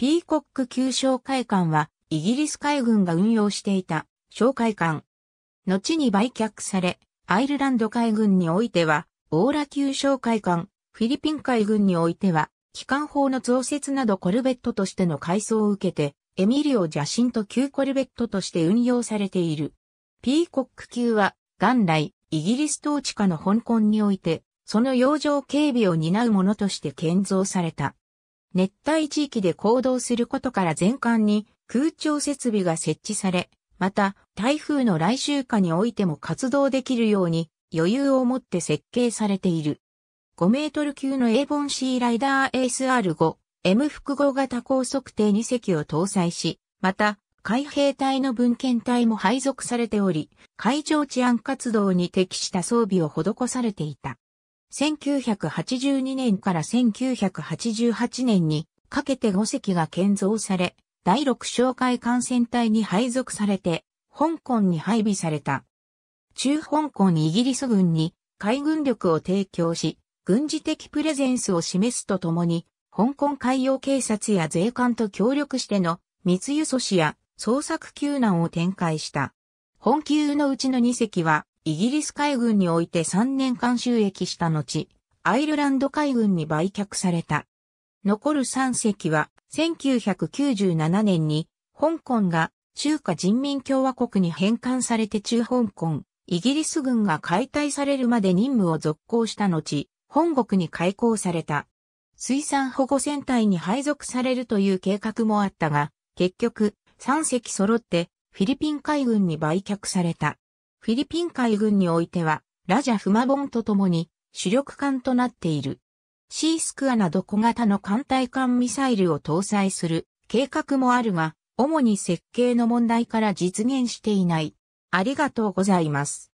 ピーコック級哨戒艦は、イギリス海軍が運用していた、哨戒艦。後に売却され、アイルランド海軍においては、オーラ級哨戒艦、フィリピン海軍においては、機関砲の増設などコルベットとしての改装を受けて、エミリオ・ジャシント級コルベットとして運用されている。ピーコック級は、元来、イギリス統治下の香港において、その洋上警備を担うものとして建造された。熱帯地域で行動することから全館に空調設備が設置され、また台風の来週下においても活動できるように余裕を持って設計されている。5メートル級のエーボンシーライダー ASR5、M 複合型高速艇2隻を搭載し、また海兵隊の文献隊も配属されており、海上治安活動に適した装備を施されていた。1982年から1988年にかけて5隻が建造され、第6哨戒艦船隊に配属されて、香港に配備された。中香港イギリス軍に海軍力を提供し、軍事的プレゼンスを示すとともに、香港海洋警察や税関と協力しての密輸阻止や捜索救難を展開した。本級のうちの2隻はイギリス海軍において3年間収益した後、アイルランド海軍に売却された。残る3隻は、1997年に、香港が中華人民共和国に返還されて中香港、イギリス軍が解体されるまで任務を続行した後、本国に開港された。水産保護船隊に配属されるという計画もあったが、結局、3隻揃ってフィリピン海軍に売却された。フィリピン海軍においては、ラジャフマボンと共に主力艦となっている。シースクアなど小型の艦隊艦ミサイルを搭載する計画もあるが、主に設計の問題から実現していない。ありがとうございます。